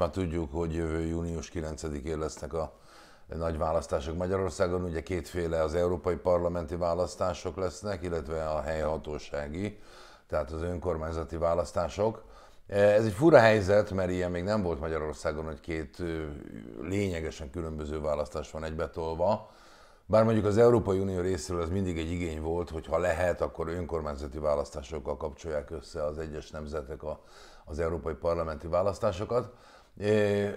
Már tudjuk, hogy jövő június 9-én lesznek a nagy választások Magyarországon. Ugye kétféle az európai parlamenti választások lesznek, illetve a helyhatósági, tehát az önkormányzati választások. Ez egy fura helyzet, mert ilyen még nem volt Magyarországon, hogy két lényegesen különböző választás van egybetolva. Bár mondjuk az Európai Unió részéről ez mindig egy igény volt, hogy ha lehet, akkor önkormányzati választásokkal kapcsolják össze az egyes nemzetek a, az európai parlamenti választásokat.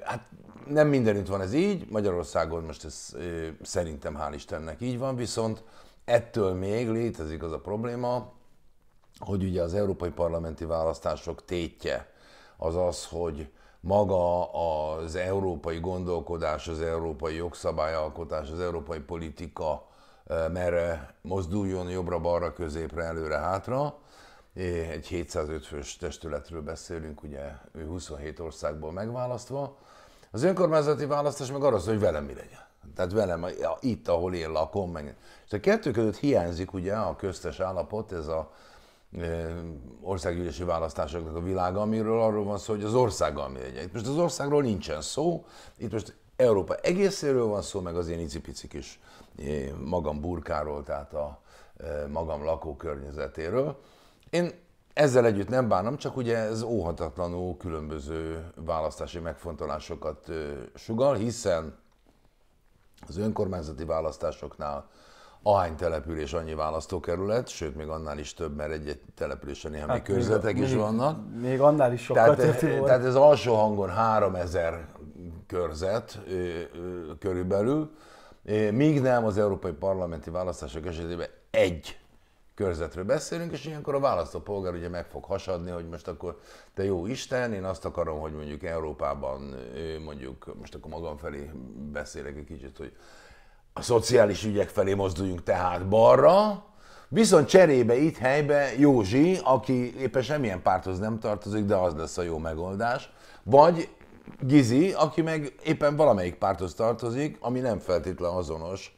Hát nem mindenütt van ez így, Magyarországon most ez szerintem hál' Istennek így van, viszont ettől még létezik az a probléma, hogy ugye az európai parlamenti választások tétje az az, hogy maga az európai gondolkodás, az európai jogszabályalkotás, az európai politika merre mozduljon jobbra, balra, középre, előre, hátra. Eh, egy 705 fős testületről beszélünk, ugye ő 27 országból megválasztva. Az önkormányzati választás meg arra szól, hogy velem mi legyen. Tehát velem itt, ahol én lakom, meg. És a kettő között hiányzik ugye a köztes állapot, ez a eh, országgyűlési választásoknak a világa, amiről arról van szó, hogy az országgal mi legyen. Itt most az országról nincsen szó, itt most Európa egészéről van szó, meg az én icipicik is eh, magam burkáról, tehát a magam lakókörnyezetéről. Én ezzel együtt nem bánom, csak ugye ez óhatatlanul különböző választási megfontolásokat sugal, hiszen az önkormányzati választásoknál ahány település, annyi választókerület, sőt, még annál is több, mert egy, -egy településen néha hát még körzetek is vannak. Még annál is sokkal tehát, több Tehát ez alsó hangon 3000 körzet ö, ö, körülbelül, míg nem az európai parlamenti választások esetében egy körzetről beszélünk, és ilyenkor a választópolgár ugye meg fog hasadni, hogy most akkor te jó Isten, én azt akarom, hogy mondjuk Európában, mondjuk most akkor magam felé beszélek egy kicsit, hogy a szociális ügyek felé mozduljunk tehát balra, Viszont cserébe itt helybe Józsi, aki éppen semmilyen párthoz nem tartozik, de az lesz a jó megoldás, vagy Gizi, aki meg éppen valamelyik párthoz tartozik, ami nem feltétlen azonos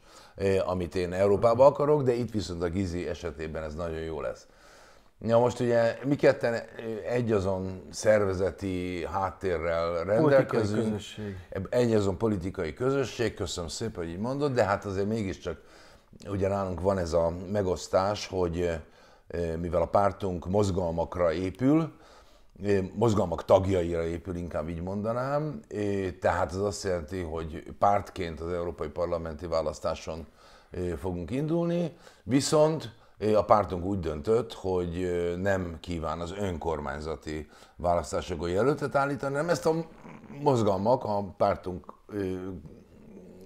amit én Európába akarok, de itt viszont a Gizi esetében ez nagyon jó lesz. Ja, most ugye mi ketten egy azon szervezeti háttérrel rendelkezünk. Politikai egy azon politikai közösség, köszönöm szépen, hogy így mondod, de hát azért mégiscsak ugye nálunk van ez a megosztás, hogy mivel a pártunk mozgalmakra épül, mozgalmak tagjaira épül, inkább így mondanám. Tehát ez azt jelenti, hogy pártként az európai parlamenti választáson fogunk indulni, viszont a pártunk úgy döntött, hogy nem kíván az önkormányzati választásokon jelöltet állítani, hanem ezt a mozgalmak, a pártunk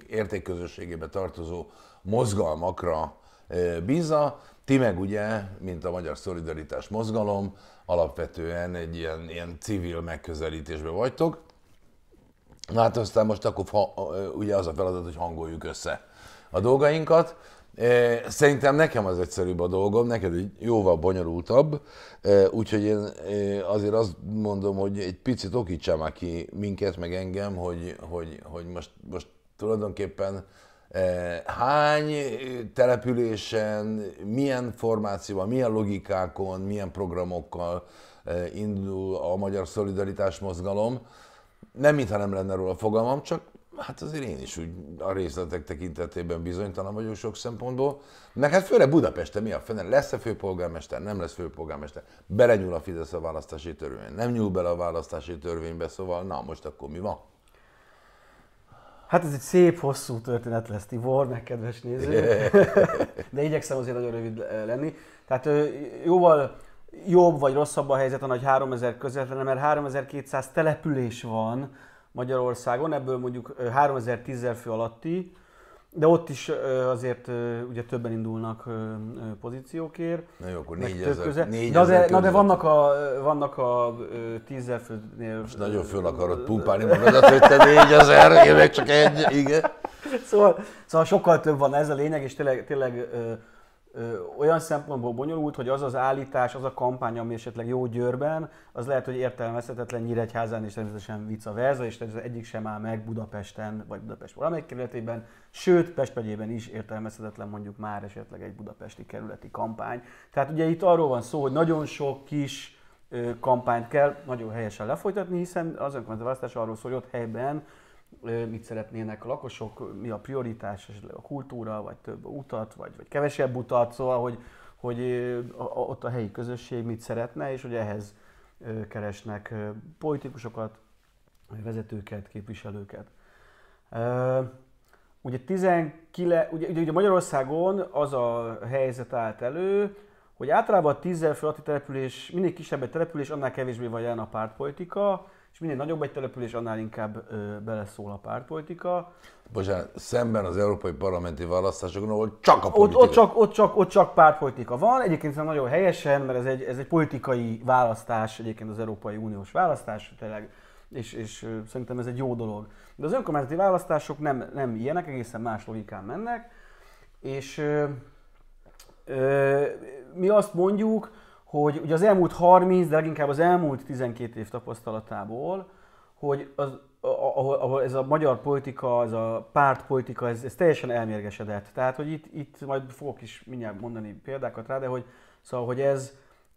értékközösségébe tartozó mozgalmakra Biza, ti meg ugye, mint a Magyar Szolidaritás Mozgalom, alapvetően egy ilyen, ilyen civil megközelítésbe vagytok. Na hát aztán most akkor ha, ugye az a feladat, hogy hangoljuk össze a dolgainkat. Szerintem nekem az egyszerűbb a dolgom, neked egy jóval bonyolultabb, úgyhogy én azért azt mondom, hogy egy picit okítsál már ki minket, meg engem, hogy, hogy, hogy most, most tulajdonképpen Eh, hány eh, településen, milyen formációval, milyen logikákon, milyen programokkal eh, indul a Magyar Szolidaritás Mozgalom. Nem, mintha nem lenne róla fogalmam, csak hát azért én is úgy a részletek tekintetében bizonytalan vagyok sok szempontból. Meg hát főleg Budapesten mi a fene? Lesz-e főpolgármester? Nem lesz főpolgármester. Belenyúl a Fidesz a választási törvény. Nem nyúl bele a választási törvénybe, szóval na most akkor mi van? Hát ez egy szép, hosszú történet lesz, Tibor, meg kedves néző. De igyekszem azért nagyon rövid lenni. Tehát jóval jobb vagy rosszabb a helyzet a nagy 3000 közvetlen, mert 3200 település van Magyarországon, ebből mondjuk 3010 fő alatti, de ott is azért ugye többen indulnak pozíciókért. Na jó, akkor négy ezer, négy de, azért, na de vannak a, vannak a tízzel főnél... Most nagyon föl akarod pumpálni magadat, hogy te négy ezer, én meg csak egy, igen. Szóval, szóval sokkal több van ez a lényeg, és tényleg, tényleg olyan szempontból bonyolult, hogy az az állítás, az a kampány, ami esetleg jó Győrben, az lehet, hogy értelmezhetetlen Nyíregyházán és természetesen vice versa, és természetesen egyik sem áll meg Budapesten, vagy Budapest valamelyik kerületében, sőt Pest megyében is értelmezhetetlen mondjuk már esetleg egy budapesti kerületi kampány. Tehát ugye itt arról van szó, hogy nagyon sok kis kampányt kell nagyon helyesen lefolytatni, hiszen az önkormányzati választás arról szól, hogy ott helyben mit szeretnének a lakosok, mi a prioritás, a kultúra, vagy több utat, vagy, vagy kevesebb utat, szóval, hogy, hogy ott a helyi közösség mit szeretne, és hogy ehhez keresnek politikusokat, vezetőket, képviselőket. Ugye, 19, ugye, ugye Magyarországon az a helyzet állt elő, hogy általában a 10 fölötti település, minél kisebb egy település, annál kevésbé vagy jelen a pártpolitika, és minél nagyobb egy település, annál inkább ö, beleszól a pártpolitika. Bocsánat, szemben az európai parlamenti választásokon, ahol csak a politika. Ott, ott, csak, ott, csak, ott csak pártpolitika van, egyébként nagyon helyesen, mert ez egy, ez egy politikai választás, egyébként az Európai Uniós választás, tényleg és, és szerintem ez egy jó dolog. De az önkormányzati választások nem, nem ilyenek, egészen más logikán mennek, és ö, ö, mi azt mondjuk, hogy ugye az elmúlt 30, de leginkább az elmúlt 12 év tapasztalatából, hogy az, ahol, ahol ez a magyar politika, ez a pártpolitika, ez, ez teljesen elmérgesedett. Tehát, hogy itt, itt majd fogok is mindjárt mondani példákat rá, de hogy, szóval, hogy ez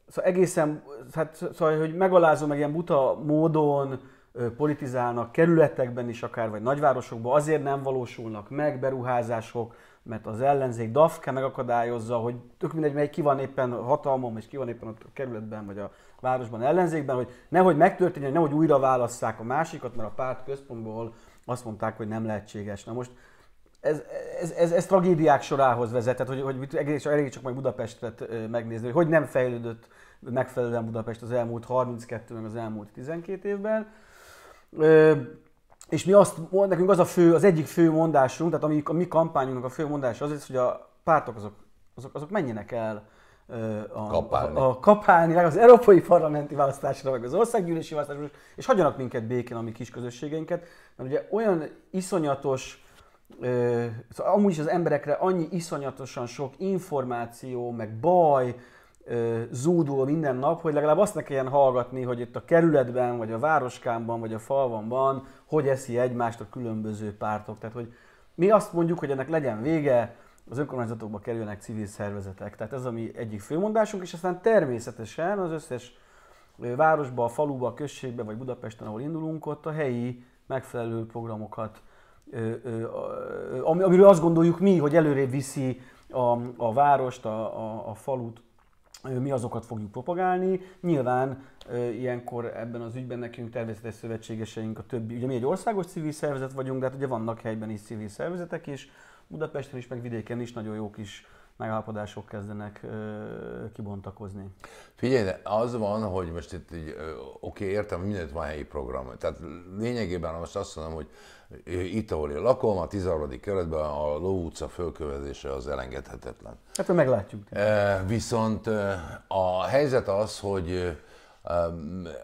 szóval egészen, hát, szóval, hogy megalázó, meg ilyen buta módon politizálnak kerületekben is akár, vagy nagyvárosokban, azért nem valósulnak meg beruházások, mert az ellenzék DAFKE megakadályozza, hogy tök mindegy, melyik ki van éppen hatalmon, és ki van éppen ott a kerületben, vagy a városban, ellenzékben, hogy nehogy megtörténjen, nehogy újra válasszák a másikat, mert a párt központból azt mondták, hogy nem lehetséges. Na most ez, ez, ez, ez tragédiák sorához vezetett, hogy, hogy elég, elég csak majd Budapestet megnézni, hogy, hogy nem fejlődött megfelelően Budapest az elmúlt 32 meg az elmúlt 12 évben és mi azt, nekünk az a fő, az egyik fő mondásunk, tehát amik a mi kampányunknak a fő mondása az, hogy a pártok azok, azok, azok menjenek el a, kapálni. A, a kapálni, meg az európai parlamenti választásra, meg az országgyűlési választásra, és hagyjanak minket békén a mi kis közösségeinket, mert ugye olyan iszonyatos, ö, szóval amúgy is az emberekre annyi iszonyatosan sok információ, meg baj, zúdul minden nap, hogy legalább azt ne kelljen hallgatni, hogy itt a kerületben, vagy a városkámban, vagy a falvamban, hogy eszi egymást a különböző pártok. Tehát, hogy mi azt mondjuk, hogy ennek legyen vége, az önkormányzatokba kerülnek civil szervezetek. Tehát ez a mi egyik főmondásunk, és aztán természetesen az összes városba, a faluba, a községbe, vagy Budapesten, ahol indulunk, ott a helyi megfelelő programokat, amiről azt gondoljuk mi, hogy előrébb viszi a, a várost, a, a, a falut, mi azokat fogjuk propagálni. Nyilván ilyenkor ebben az ügyben nekünk természetes szövetségeseink a többi, ugye mi egy országos civil szervezet vagyunk, de hát ugye vannak helyben is civil szervezetek, és Budapesten is, meg vidéken is nagyon jó kis megállapodások kezdenek ö, kibontakozni. Figyelj, de az van, hogy most itt így, ö, oké, értem, mindent van helyi program. Tehát lényegében most azt mondom, hogy itt, ahol én lakom, a 13. keretben a Ló utca fölkövezése az elengedhetetlen. Hát meglátjuk. E, viszont e, a helyzet az, hogy e,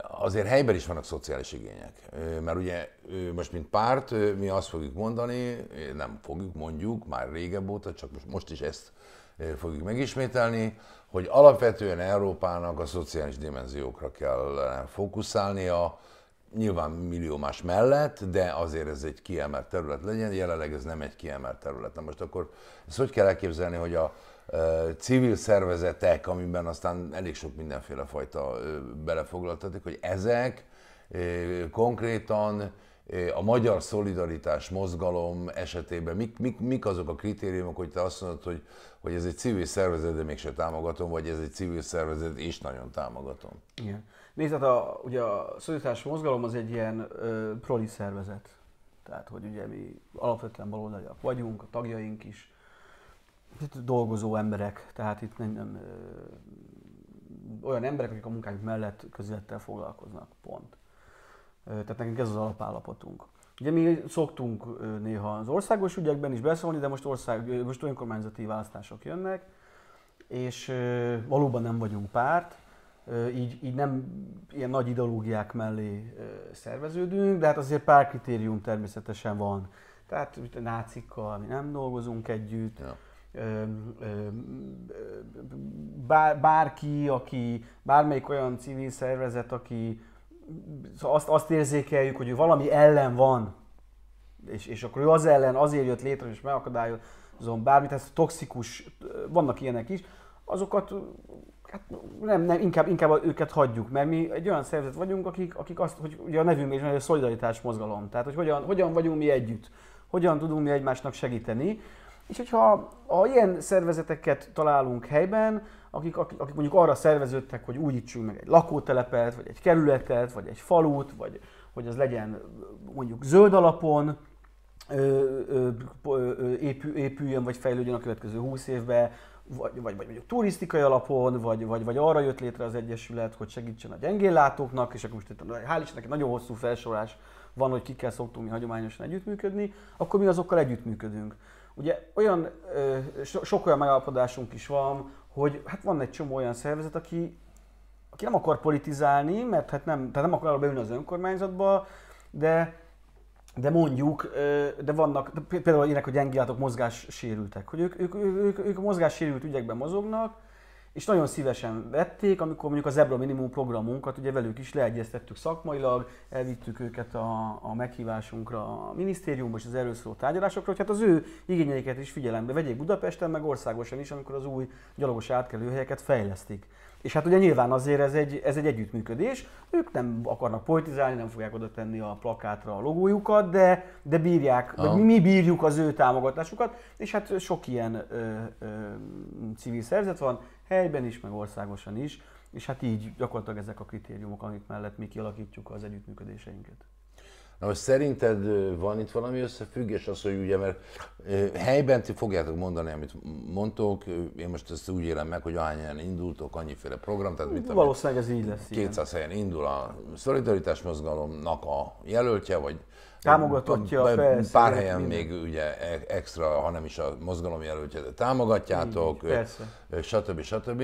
azért helyben is vannak szociális igények. Mert ugye most, mint párt, mi azt fogjuk mondani, nem fogjuk, mondjuk, már régebb óta, csak most, most is ezt fogjuk megismételni, hogy alapvetően Európának a szociális dimenziókra kell fókuszálnia, nyilván millió más mellett, de azért ez egy kiemelt terület legyen, jelenleg ez nem egy kiemelt terület. Na most akkor ezt hogy kell elképzelni, hogy a e, civil szervezetek, amiben aztán elég sok mindenféle fajta belefoglaltatik, hogy ezek e, konkrétan a magyar szolidaritás mozgalom esetében mik, mik, mik azok a kritériumok, hogy te azt mondod, hogy, hogy ez egy civil szervezet, de mégsem támogatom, vagy ez egy civil szervezet, és nagyon támogatom? Igen. Nézd, hát a, ugye a szolidaritás mozgalom az egy ilyen ö, proli szervezet. Tehát, hogy ugye mi alapvetően baloldaliak vagyunk, a tagjaink is, itt dolgozó emberek, tehát itt nem, nem ö, olyan emberek, akik a munkájuk mellett közélettel foglalkoznak, pont. Tehát nekünk ez az alapállapotunk. Ugye mi szoktunk néha az országos ügyekben is beszólni, de most, ország, most önkormányzati választások jönnek, és valóban nem vagyunk párt, így, így nem ilyen nagy ideológiák mellé szerveződünk, de hát azért pár kritérium természetesen van. Tehát a nácikkal mi nem dolgozunk együtt, ja. Bár, bárki, aki, bármelyik olyan civil szervezet, aki Szóval azt, azt érzékeljük, hogy valami ellen van, és, és akkor ő az ellen azért jött létre, és megakadályozom bármit, ez toxikus, vannak ilyenek is, azokat hát nem, nem, inkább, inkább őket hagyjuk, mert mi egy olyan szervezet vagyunk, akik, akik azt, hogy ugye a nevünk is a szolidaritás mozgalom, tehát hogy hogyan, hogyan vagyunk mi együtt, hogyan tudunk mi egymásnak segíteni, és hogyha a ilyen szervezeteket találunk helyben, akik, akik, mondjuk arra szerveződtek, hogy újítsunk meg egy lakótelepet, vagy egy kerületet, vagy egy falut, vagy hogy az legyen mondjuk zöld alapon, épüljön vagy fejlődjön a következő 20 évben, vagy, vagy, vagy mondjuk turisztikai alapon, vagy, vagy, vagy arra jött létre az Egyesület, hogy segítsen a gyengéllátóknak, és akkor most itt, hál' Istennek egy nagyon hosszú felsorolás van, hogy kikkel szoktunk mi hagyományosan együttműködni, akkor mi azokkal együttműködünk. Ugye olyan so, sok olyan megállapodásunk is van, hogy hát van egy csomó olyan szervezet, aki, aki nem akar politizálni, mert hát nem, tehát nem akar beülni az önkormányzatba, de de mondjuk, de vannak, de például ilyenek, hogy gyengillátok mozgássérültek, hogy ők, ők, ők, ők, ők mozgássérült ügyekben mozognak, és nagyon szívesen vették, amikor mondjuk az Zebra Minimum programunkat, ugye velük is leegyeztettük szakmailag, elvittük őket a, a meghívásunkra a minisztériumba és az erről szóló tárgyalásokra, hogy hát az ő igényeiket is figyelembe vegyék Budapesten, meg országosan is, amikor az új gyalogos átkelőhelyeket fejlesztik. És hát ugye nyilván azért ez egy, ez egy együttműködés, ők nem akarnak politizálni, nem fogják oda tenni a plakátra a logójukat, de, de bírják, oh. vagy mi bírjuk az ő támogatásukat, és hát sok ilyen ö, ö, civil szervezet van, helyben is, meg országosan is, és hát így gyakorlatilag ezek a kritériumok, amik mellett mi kialakítjuk az együttműködéseinket. Na most szerinted van itt valami összefüggés az, hogy ugye, mert helyben ti fogjátok mondani, amit mondtok, én most ezt úgy élem meg, hogy ahányan indultok, annyiféle program, tehát mint Valószínűleg ez így lesz. 200 ilyen. helyen indul a szolidaritás mozgalomnak a jelöltje, vagy Támogatottja a felszínt. Pár helyen minden. még ugye e- extra, hanem is a mozgalom de támogatjátok, persze. stb. stb.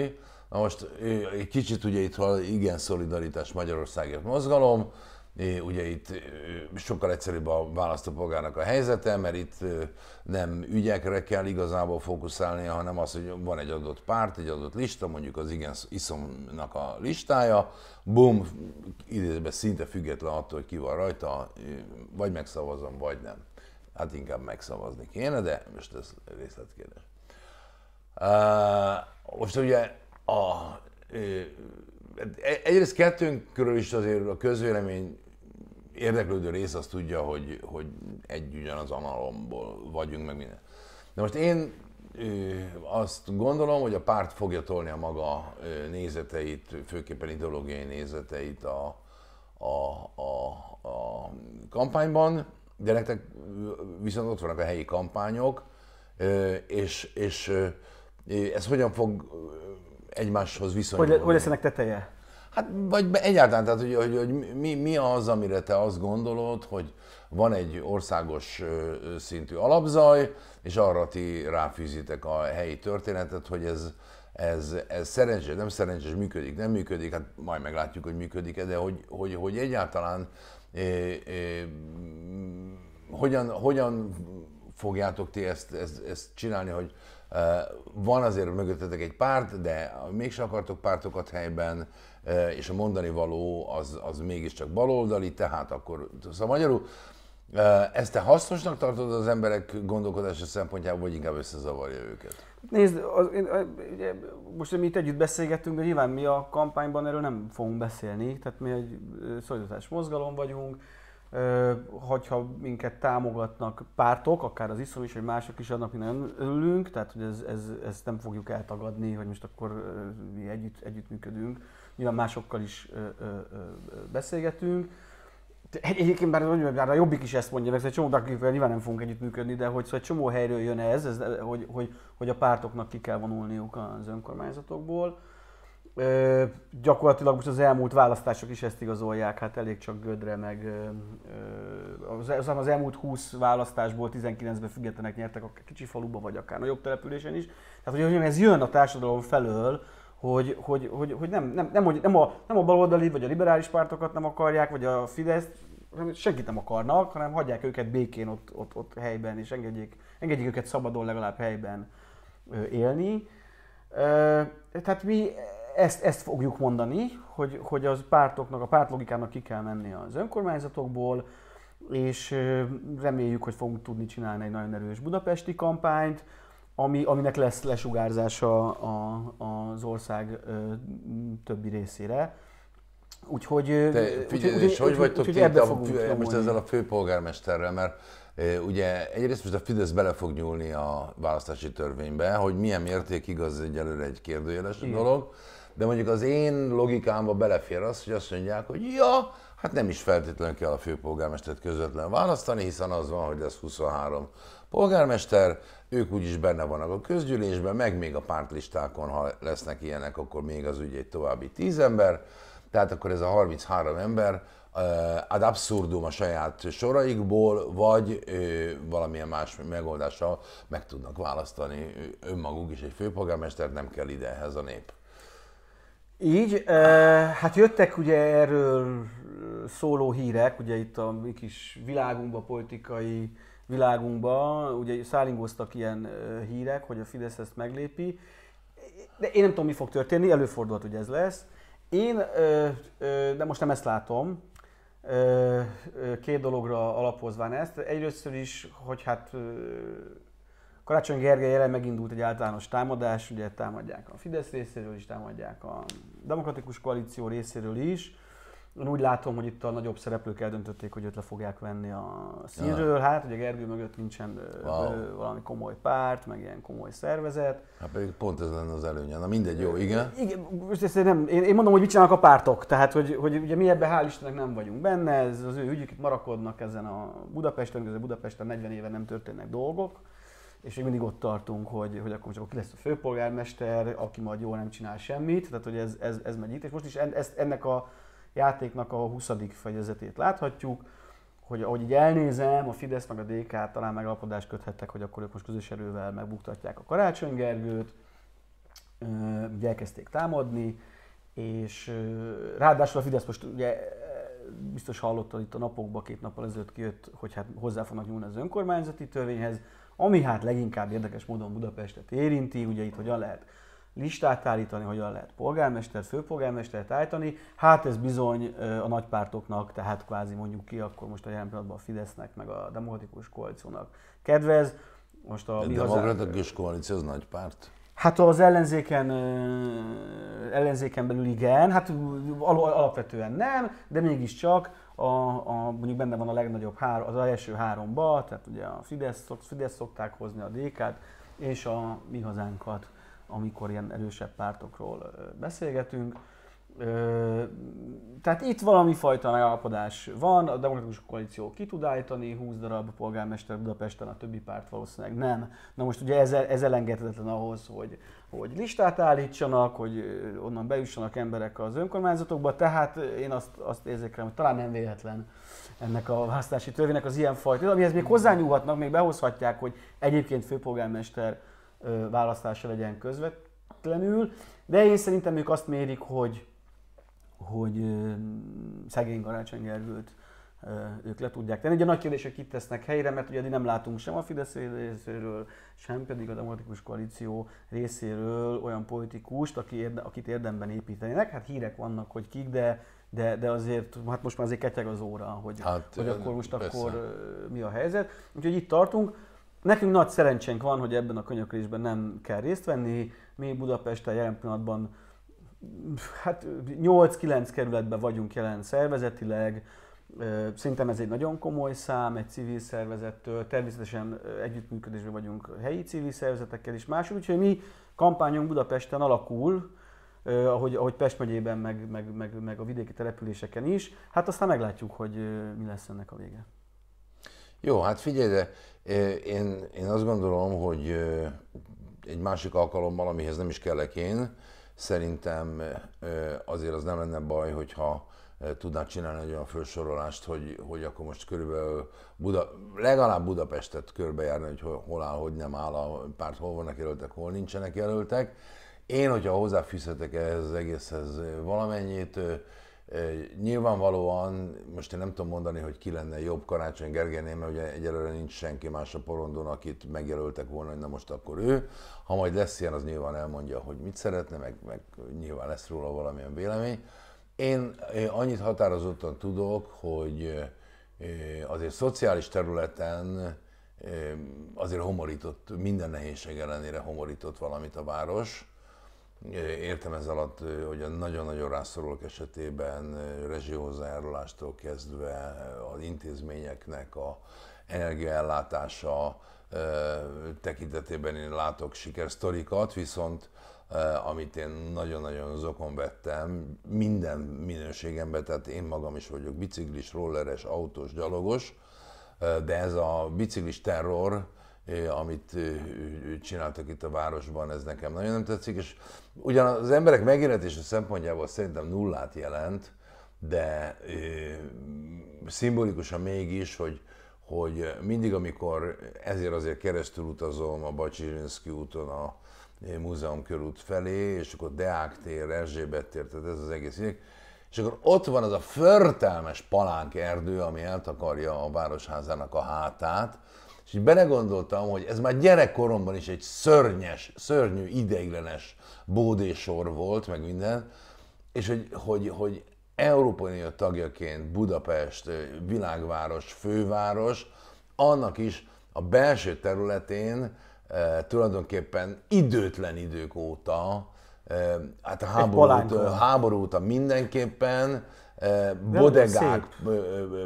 Na most egy kicsit ugye itt van igen szolidaritás Magyarországért mozgalom, Ugye itt sokkal egyszerűbb a választópolgárnak a helyzete, mert itt nem ügyekre kell igazából fókuszálni, hanem az, hogy van egy adott párt, egy adott lista, mondjuk az igen iszomnak a listája, bum, idézőben szinte független attól, hogy ki van rajta, vagy megszavazom, vagy nem. Hát inkább megszavazni kéne, de most ez részletkérdés. Most ugye a egyrészt kettőnkről is azért a közvélemény érdeklődő rész azt tudja, hogy, hogy egy ugyanaz analomból vagyunk, meg minden. De most én azt gondolom, hogy a párt fogja tolni a maga nézeteit, főképpen ideológiai nézeteit a, a, a, a kampányban, de nektek viszont ott vannak a helyi kampányok, és, és ez hogyan fog egymáshoz viszonyulni. Hogy, hogy lesz ennek teteje? Hát, vagy egyáltalán, tehát, hogy, hogy, hogy mi, mi az, amire te azt gondolod, hogy van egy országos szintű alapzaj, és arra ti ráfűzitek a helyi történetet, hogy ez, ez, ez szerencsés, nem szerencsés, működik, nem működik, hát majd meglátjuk, hogy működik-e, de hogy, hogy, hogy egyáltalán eh, eh, hogyan, hogyan fogjátok ti ezt, ezt, ezt csinálni, hogy e, van azért mögöttetek egy párt, de mégsem akartok pártokat helyben, e, és a mondani való az, az mégiscsak baloldali, tehát akkor, szóval magyarul, e, ezt te hasznosnak tartod az emberek gondolkodása szempontjából, vagy inkább összezavarja őket? Nézd, az, én, ugye, most mi itt együtt beszélgettünk, de nyilván mi a kampányban erről nem fogunk beszélni, tehát mi egy szolidatás mozgalom vagyunk, hogyha minket támogatnak pártok, akár az iszom is, vagy mások is, annak minden örülünk, tehát hogy ez, ez, ezt nem fogjuk eltagadni, hogy most akkor mi együtt, együttműködünk. Nyilván másokkal is ö, ö, ö, beszélgetünk. Egyébként bár, bár a jobbik is ezt mondja, meg szóval egy csomó, akikkel nyilván nem fogunk együttműködni, de hogy szóval egy csomó helyről jön ez, ez hogy, hogy, hogy a pártoknak ki kell vonulniuk az önkormányzatokból Ö, gyakorlatilag most az elmúlt választások is ezt igazolják, hát elég csak Gödre, meg ö, az, az elmúlt 20 választásból 19-ben függetlenek nyertek a kicsi faluban, vagy akár nagyobb településen is. Tehát, hogy ez jön a társadalom felől, hogy, hogy, hogy, hogy nem, nem, nem, hogy nem, a, nem a baloldali vagy a liberális pártokat nem akarják, vagy a Fidesz, senkit nem akarnak, hanem hagyják őket békén ott, ott, ott helyben, és engedjék, engedjék őket szabadon legalább helyben élni. Tehát mi ezt, ezt fogjuk mondani, hogy, hogy az pártoknak, a pártlogikának ki kell menni az önkormányzatokból, és reméljük, hogy fogunk tudni csinálni egy nagyon erős budapesti kampányt, ami, aminek lesz lesugárzása a, az ország többi részére. Úgyhogy... Te figyelj, úgy, és hogy vagytok a, most ezzel a főpolgármesterrel, mert e, ugye egyrészt most a Fidesz bele fog nyúlni a választási törvénybe, hogy milyen mértékig az egyelőre egy kérdőjeles Igen. dolog, de mondjuk az én logikámba belefér az, hogy azt mondják, hogy ja, hát nem is feltétlenül kell a főpolgármestert közvetlenül választani, hiszen az van, hogy lesz 23 polgármester, ők úgyis benne vannak a közgyűlésben, meg még a pártlistákon, ha lesznek ilyenek, akkor még az ügy egy további 10 ember, tehát akkor ez a 33 ember ad abszurdum a saját soraikból, vagy valamilyen más megoldással meg tudnak választani önmaguk is egy főpolgármestert, nem kell idehez a nép. Így, hát jöttek ugye erről szóló hírek, ugye itt a mi kis világunkba, politikai világunkba, ugye szállingoztak ilyen hírek, hogy a Fidesz ezt meglépi, de én nem tudom, mi fog történni, előfordulhat, hogy ez lesz. Én, de most nem ezt látom, két dologra alapozván ezt. Egyrészt is, hogy hát Karácsony Gergely jelen megindult egy általános támadás, ugye támadják a Fidesz részéről is, támadják a Demokratikus Koalíció részéről is. Én úgy látom, hogy itt a nagyobb szereplők eldöntötték, hogy őt le fogják venni a színről. Hát ugye Gergő mögött nincsen wow. valami komoly párt, meg ilyen komoly szervezet. Hát pedig pont ez lenne az előnye. Na mindegy, jó, igen. Igen, most ezt nem, én, én mondom, hogy mit csinálnak a pártok. Tehát, hogy, hogy ugye mi ebbe hál' Istennek nem vagyunk benne, ez az ő ügyük, itt marakodnak ezen a Budapesten, közben Budapesten 40 éve nem történnek dolgok és még mindig ott tartunk, hogy, hogy akkor csak ki lesz a főpolgármester, aki majd jól nem csinál semmit, tehát hogy ez, ez, ez megy itt, és most is en, ezt, ennek a játéknak a 20. fejezetét láthatjuk, hogy ahogy így elnézem, a Fidesz meg a DK talán megalapodást köthettek, hogy akkor ők most közös erővel megbuktatják a Karácsony Gergőt, ugye elkezdték támadni, és ráadásul a Fidesz most ugye biztos hallottad itt a napokban, két nappal ezelőtt kijött, hogy hát hozzá fognak nyúlni az önkormányzati törvényhez, ami hát leginkább érdekes módon Budapestet érinti, ugye itt hogyan lehet listát állítani, hogyan lehet polgármester, főpolgármestert állítani. Hát ez bizony a nagypártoknak, tehát kvázi mondjuk ki, akkor most a jelen pillanatban a Fidesznek, meg a Demokratikus Koalíciónak kedvez. Most a, a Demokratikus Koalíció az nagy párt? Hát az ellenzéken, ellenzéken belül igen, hát alapvetően nem, de mégiscsak a, a, mondjuk benne van a legnagyobb három, az első háromba, tehát ugye a Fidesz, Fidesz szokták hozni a DK-t, és a mi hazánkat, amikor ilyen erősebb pártokról beszélgetünk tehát itt valami fajta megállapodás van, a demokratikus koalíció ki tud állítani 20 darab a polgármester Budapesten, a többi párt valószínűleg nem. Na most ugye ez, ez elengedhetetlen ahhoz, hogy, hogy listát állítsanak, hogy onnan bejussanak emberek az önkormányzatokba, tehát én azt, azt érzékelem, hogy talán nem véletlen ennek a választási törvénynek az ilyen fajta, amihez még mm. hozzányúlhatnak, még behozhatják, hogy egyébként főpolgármester választása legyen közvetlenül, de én szerintem ők azt mérik, hogy, hogy szegény Karácsony Gergőt ők le tudják tenni. Ugye nagy hogy kit tesznek helyre, mert ugye nem látunk sem a Fidesz részéről, sem pedig a Demokratikus Koalíció részéről olyan politikust, aki akit érdemben építenének. Hát hírek vannak, hogy kik, de, de, de azért, hát most már azért ketyeg az óra, hogy, hát, hogy akkor most persze. akkor mi a helyzet. Úgyhogy itt tartunk. Nekünk nagy szerencsénk van, hogy ebben a könyökrésben nem kell részt venni. Mi Budapesten jelen pillanatban hát 8-9 kerületben vagyunk jelen szervezetileg, Szerintem ez egy nagyon komoly szám egy civil szervezettől, természetesen együttműködésben vagyunk helyi civil szervezetekkel is máshogy, úgyhogy mi kampányunk Budapesten alakul, ahogy, ahogy Pest megyében, meg, meg, meg, meg a vidéki településeken is. Hát aztán meglátjuk, hogy mi lesz ennek a vége. Jó, hát figyelj, de én, én azt gondolom, hogy egy másik alkalommal, amihez nem is kellek én, Szerintem azért az nem lenne baj, hogyha tudnád csinálni egy olyan felsorolást, hogy, hogy akkor most körülbelül Buda, legalább Budapestet körbejárni, hogy hol áll, hogy nem áll a párt, hol vannak jelöltek, hol nincsenek jelöltek. Én, hogyha hozzáfűzhetek ehhez az egészhez valamennyit, Nyilvánvalóan, most én nem tudom mondani, hogy ki lenne jobb Karácsony Gergelynél, mert ugye egyelőre nincs senki más a porondon, akit megjelöltek volna, hogy na most akkor ő. Ha majd lesz ilyen, az nyilván elmondja, hogy mit szeretne, meg, meg nyilván lesz róla valamilyen vélemény. Én annyit határozottan tudok, hogy azért szociális területen azért homorított, minden nehézség ellenére homorított valamit a város Értem ez alatt, hogy a nagyon-nagyon rászorulók esetében rezsihozzájárulástól kezdve az intézményeknek a energiaellátása tekintetében én látok sikersztorikat, viszont amit én nagyon-nagyon zokon vettem, minden minőségemben, tehát én magam is vagyok biciklis, rolleres, autós, gyalogos, de ez a biciklis terror, amit csináltak itt a városban, ez nekem nagyon nem tetszik, és ugyan az emberek megjelentése szempontjából szerintem nullát jelent, de szimbolikusan mégis, hogy, hogy mindig, amikor ezért azért keresztül utazom a Bacsirinszki úton a múzeum körút felé, és akkor Deák tér, Erzsébet tér, tehát ez az egész ég. és akkor ott van az a förtelmes palánk erdő, ami eltakarja a városházának a hátát, és így belegondoltam, hogy ez már gyerekkoromban is egy szörnyes, szörnyű, ideiglenes bódésor volt, meg minden, és hogy, hogy, hogy Európai Unió tagjaként Budapest, világváros, főváros, annak is a belső területén e, tulajdonképpen időtlen idők óta, e, hát a háború, óta, háború óta mindenképpen, e, bodegák,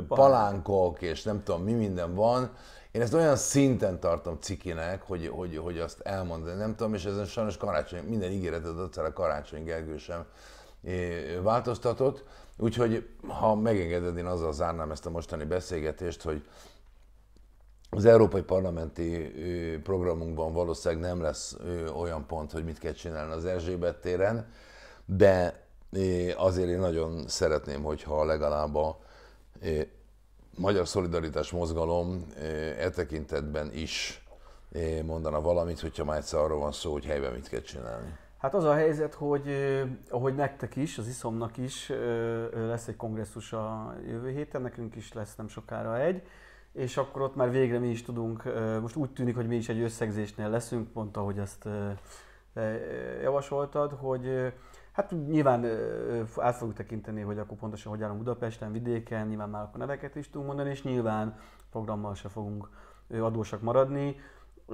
palánkok és nem tudom mi minden van, én ezt olyan szinten tartom cikinek, hogy, hogy, hogy azt elmondani nem tudom, és ezen sajnos karácsony, minden ígéretet adott a Karácsony Gergő sem változtatott. Úgyhogy, ha megengeded, én azzal zárnám ezt a mostani beszélgetést, hogy az európai parlamenti programunkban valószínűleg nem lesz olyan pont, hogy mit kell csinálni az Erzsébet téren, de azért én nagyon szeretném, hogyha legalább a magyar szolidaritás mozgalom eh, e tekintetben is eh, mondana valamit, hogyha már egyszer arról van szó, hogy helyben mit kell csinálni. Hát az a helyzet, hogy eh, ahogy nektek is, az iszomnak is lesz egy kongresszus a jövő héten, nekünk is lesz nem sokára egy, és akkor ott már végre mi is tudunk, most úgy tűnik, hogy mi is egy összegzésnél leszünk, pont ahogy ezt javasoltad, hogy Hát nyilván át fogjuk tekinteni, hogy akkor pontosan hogy állunk Budapesten, vidéken, nyilván már akkor neveket is tudunk mondani, és nyilván programmal se fogunk adósak maradni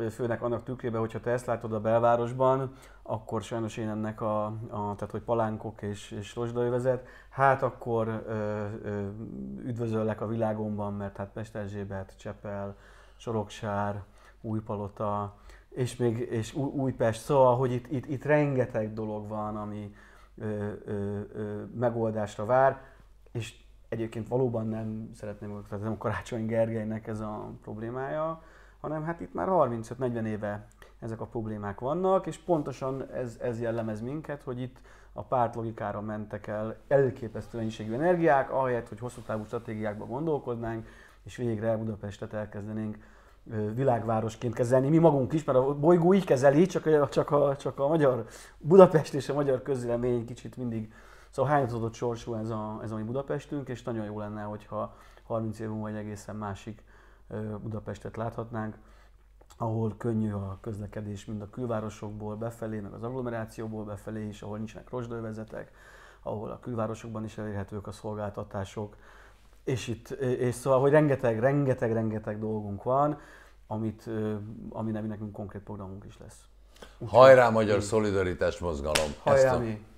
főnek annak tükrében, hogyha te ezt látod a belvárosban, akkor sajnos én ennek a, a tehát hogy palánkok és, és rozsdaövezet, hát akkor ö, ö, üdvözöllek a világomban, mert hát Pesterzsébet, Csepel, Soroksár, Újpalota, és még és Új, Újpest, szóval, hogy itt, itt, itt rengeteg dolog van, ami, ö, ö, ö, megoldásra vár, és egyébként valóban nem szeretném, tehát nem Karácsony Gergelynek ez a problémája, hanem hát itt már 35-40 éve ezek a problémák vannak, és pontosan ez, ez jellemez minket, hogy itt a párt logikára mentek el elképesztő mennyiségű energiák, ahelyett, hogy hosszú távú stratégiákba gondolkodnánk, és végre Budapestet elkezdenénk világvárosként kezelni, mi magunk is, mert a bolygó így kezeli, csak a, csak a, csak a magyar Budapest és a magyar közvélemény kicsit mindig, szóval hányzatott sorsú ez a, ez a mi Budapestünk, és nagyon jó lenne, hogyha 30 év múlva egy egészen másik Budapestet láthatnánk, ahol könnyű a közlekedés mind a külvárosokból befelé, meg az agglomerációból befelé is, ahol nincsenek rozsdővezetek, ahol a külvárosokban is elérhetők a szolgáltatások, és, itt, és szóval, hogy rengeteg, rengeteg, rengeteg dolgunk van, amit, ami nem nekünk konkrét programunk is lesz. Úgy Hajrá, Magyar Szolidaritás Mozgalom! Hajrá, Ezt a... mi!